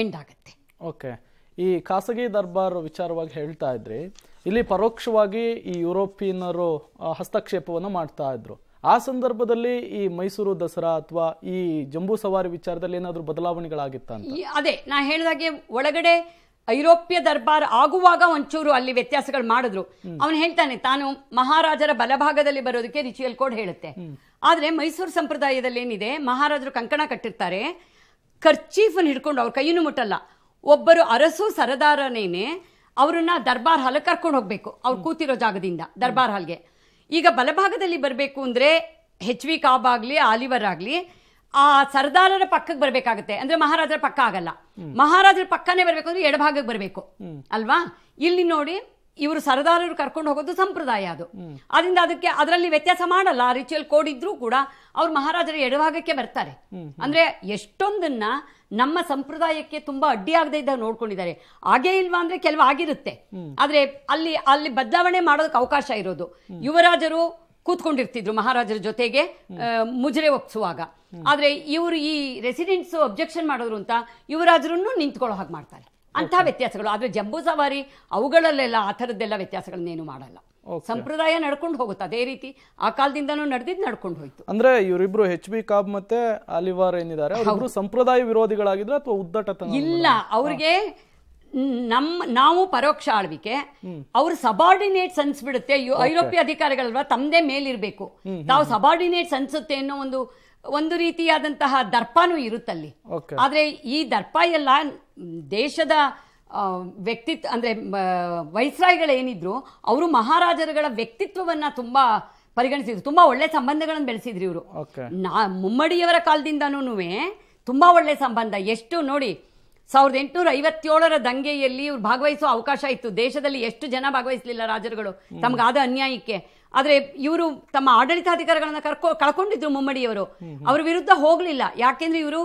ಎಂಡ್ ಆಗುತ್ತೆ ಓಕೆ ಈ ಖಾಸಗಿ ದರ್ಬಾರ್ ವಿಚಾರವಾಗಿ ಹೇಳ್ತಾ ಇದ್ರಿ ಇಲ್ಲಿ ಪರೋಕ್ಷವಾಗಿ ಈ ಯುರೋಪಿಯನ್ನರು ಹಸ್ತಕ್ಷೇಪವನ್ನು ಮಾಡ್ತಾ ಇದ್ರು ಆ ಸಂದರ್ಭದಲ್ಲಿ ಈ ಮೈಸೂರು ದಸರಾ ಅಥವಾ ಈ ಜಂಬೂ ಸವಾರಿ ವಿಚಾರದಲ್ಲಿ ಏನಾದರೂ ಬದಲಾವಣೆಗಳಾಗಿತ್ತ ಅದೇ ನಾ ಹೇಳಿದಾಗೆ ಒಳಗಡೆ ಐರೋಪ್ಯ ದರ್ಬಾರ್ ಆಗುವಾಗ ಒಂಚೂರು ಅಲ್ಲಿ ವ್ಯತ್ಯಾಸಗಳು ಮಾಡಿದ್ರು ಅವನು ಹೇಳ್ತಾನೆ ತಾನು ಮಹಾರಾಜರ ಬಲಭಾಗದಲ್ಲಿ ಬರೋದಕ್ಕೆ ರಿಚುವಲ್ ಕೋಡ್ ಹೇಳುತ್ತೆ ಆದರೆ ಮೈಸೂರು ಸಂಪ್ರದಾಯದಲ್ಲಿ ಏನಿದೆ ಮಹಾರಾಜರು ಕಂಕಣ ಕಟ್ಟಿರ್ತಾರೆ ಖರ್ಚೀಫನ್ ಹಿಡ್ಕೊಂಡು ಅವ್ರ ಕೈಯನ್ನು ಮುಟ್ಟಲ್ಲ ಒಬ್ಬರು ಅರಸು ಸರದಾರನೇನೆ ಅವರನ್ನ ದರ್ಬಾರ್ ಹಾಲ್ ಕರ್ಕೊಂಡು ಹೋಗ್ಬೇಕು ಅವ್ರು ಕೂತಿರೋ ಜಾಗದಿಂದ ದರ್ಬಾರ್ ಹಾಲ್ಗೆ ಈಗ ಬಲಭಾಗದಲ್ಲಿ ಬರಬೇಕು ಅಂದರೆ ಹೆಚ್ ವಿ ಕಾಬ್ ಆಗಲಿ ಆಲಿವರ್ ಆಗಲಿ ಆ ಸರ್ದಾರರ ಪಕ್ಕಕ್ಕೆ ಬರಬೇಕಾಗುತ್ತೆ ಅಂದ್ರೆ ಮಹಾರಾಜರ ಪಕ್ಕ ಆಗಲ್ಲ ಮಹಾರಾಜರ ಪಕ್ಕನೇ ಬರಬೇಕು ಅಂದ್ರೆ ಎಡಭಾಗಕ್ಕೆ ಬರಬೇಕು ಅಲ್ವಾ ಇಲ್ಲಿ ನೋಡಿ ಇವರು ಸರದಾರರು ಕರ್ಕೊಂಡು ಹೋಗೋದು ಸಂಪ್ರದಾಯ ಅದು ಅದರಿಂದ ಅದಕ್ಕೆ ಅದರಲ್ಲಿ ವ್ಯತ್ಯಾಸ ಮಾಡಲ್ಲ ರಿಚುವಲ್ ಕೋಡ್ ಇದ್ರೂ ಕೂಡ ಅವ್ರು ಮಹಾರಾಜರ ಎಡಭಾಗಕ್ಕೆ ಬರ್ತಾರೆ ಅಂದ್ರೆ ಎಷ್ಟೊಂದನ್ನ ನಮ್ಮ ಸಂಪ್ರದಾಯಕ್ಕೆ ತುಂಬಾ ಅಡ್ಡಿ ಆಗದೆ ಇದ್ದಾಗ ನೋಡ್ಕೊಂಡಿದ್ದಾರೆ ಹಾಗೇ ಇಲ್ವಾ ಅಂದ್ರೆ ಕೆಲವು ಆಗಿರುತ್ತೆ ಆದ್ರೆ ಅಲ್ಲಿ ಅಲ್ಲಿ ಬದಲಾವಣೆ ಮಾಡೋದಕ್ಕೆ ಅವಕಾಶ ಇರೋದು ಯುವರಾಜರು ಕೂತ್ಕೊಂಡಿರ್ತಿದ್ರು ಮಹಾರಾಜರ ಜೊತೆಗೆ ಮುಜರೆ ಒಪ್ಪಿಸುವಾಗ ಆದ್ರೆ ಇವರು ಈ ರೆಸಿಡೆಂಟ್ಸ್ ಅಬ್ಜೆಕ್ಷನ್ ಮಾಡೋರು ಅಂತ ಯುವರಾಜರನ್ನು ನಿಂತ್ಕೊಳ್ಳೋ ಹಾಗೆ ಮಾಡ್ತಾರೆ ಅಂತಹ ವ್ಯತ್ಯಾಸಗಳು ಆದರೆ ಜಂಬೂ ಸವಾರಿ ಅವುಗಳಲ್ಲೆಲ್ಲ ಆ ಥರದ್ದೆಲ್ಲ ವ್ಯತ್ಯಾಸಗಳನ್ನೇನು ಮಾಡಲ್ಲ ಸಂಪ್ರದಾಯ ನಡ್ಕೊಂಡು ಹೋಗುತ್ತೆ ಅದೇ ರೀತಿ ಆ ಕಾಲದಿಂದನೂ ನಡೆದಿದ್ದು ನಡ್ಕೊಂಡು ಹೋಯ್ತು ಅಂದ್ರೆ ಇವರಿಬ್ರು ಎಚ್ ಬಿ ಕಾಬ್ ಮತ್ತೆ ಅಲಿವಾರ್ ಏನಿದ್ದಾರೆ ಅವರು ಸಂಪ್ರದಾಯ ವಿರೋಧಿಗಳಾಗಿದ್ರು ಅಥವಾ ಉದ್ದಟ ಇಲ್ಲ ಅವ್ರಿಗೆ ನಮ್ಮ ನಾವು ಪರೋಕ್ಷ ಆಳ್ವಿಕೆ ಅವ್ರು ಸಬಾರ್ಡಿನೇಟ್ಸ್ ಅನ್ಸ್ಬಿಡುತ್ತೆ ಐರೋಪ್ಯ ಅಧಿಕಾರಿಗಳಲ್ವಾ ತಮ್ಮದೇ ಮೇಲಿರ್ಬೇಕು ತಾವು ಸಬಾರ್ಡಿನೇಟ್ಸ್ ಅನ್ಸುತ್ತೆ ಅನ್ನೋ ಒಂದು ಒಂದು ರೀತಿಯಾದಂತಹ ದರ್ಪನೂ ಇರುತ್ತಲ್ಲಿ ಆದರೆ ಈ ದರ್ಪ ಎಲ್ಲ ದೇಶದ ವ್ಯಕ್ತಿತ್ವ ಅಂದರೆ ವೈಸ್ರಾಯ್ಗಳೇನಿದ್ರು ಅವರು ಮಹಾರಾಜರುಗಳ ವ್ಯಕ್ತಿತ್ವವನ್ನು ತುಂಬ ಪರಿಗಣಿಸಿದ್ರು ತುಂಬ ಒಳ್ಳೆ ಸಂಬಂಧಗಳನ್ನು ಬೆಳೆಸಿದ್ರು ಇವರು ನಾ ಮುಮ್ಮಡಿಯವರ ಕಾಲದಿಂದನೂ ತುಂಬ ಒಳ್ಳೆ ಸಂಬಂಧ ಎಷ್ಟು ನೋಡಿ ಸಾವಿರದ ಎಂಟುನೂರ ಐವತ್ತೇಳರ ದಂಗೆಯಲ್ಲಿ ಇವ್ರು ಭಾಗವಹಿಸುವ ಅವಕಾಶ ಇತ್ತು ದೇಶದಲ್ಲಿ ಎಷ್ಟು ಜನ ಭಾಗವಹಿಸಲಿಲ್ಲ ರಾಜರುಗಳು ತಮಗಾದ ಅನ್ಯಾಯಕ್ಕೆ ಆದರೆ ಇವರು ತಮ್ಮ ಆಡಳಿತಾಧಿಕಾರಿಗಳನ್ನ ಕರ್ಕೊ ಕಳ್ಕೊಂಡಿದ್ರು ಮುಮ್ಮಡಿಯವರು ಅವ್ರ ವಿರುದ್ಧ ಹೋಗಲಿಲ್ಲ ಯಾಕೆಂದ್ರೆ ಇವರು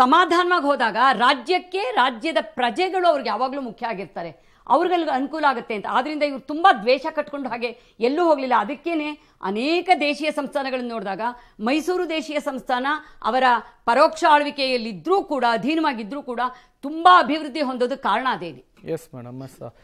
ಸಮಾಧಾನವಾಗಿ ಹೋದಾಗ ರಾಜ್ಯಕ್ಕೆ ರಾಜ್ಯದ ಪ್ರಜೆಗಳು ಅವ್ರಿಗೆ ಯಾವಾಗಲೂ ಮುಖ್ಯ ಆಗಿರ್ತಾರೆ ಅವ್ರಿಗಲ್ಲಿ ಅನುಕೂಲ ಆಗುತ್ತೆ ಅಂತ ಆದ್ರಿಂದ ಇವರು ತುಂಬಾ ದ್ವೇಷ ಕಟ್ಕೊಂಡು ಹಾಗೆ ಎಲ್ಲೂ ಹೋಗಲಿಲ್ಲ ಅದಕ್ಕೇನೆ ಅನೇಕ ದೇಶೀಯ ಸಂಸ್ಥಾನಗಳನ್ನು ನೋಡಿದಾಗ ಮೈಸೂರು ದೇಶೀಯ ಸಂಸ್ಥಾನ ಅವರ ಪರೋಕ್ಷ ಆಳ್ವಿಕೆಯಲ್ಲಿದ್ದರೂ ಕೂಡ ಅಧೀನವಾಗಿದ್ದರೂ ಕೂಡ ತುಂಬಾ ಅಭಿವೃದ್ಧಿ ಹೊಂದೋದಕ್ಕೆ ಕಾರಣ ಅದೇನೆ ಎಸ್ ಮೇಡಮ್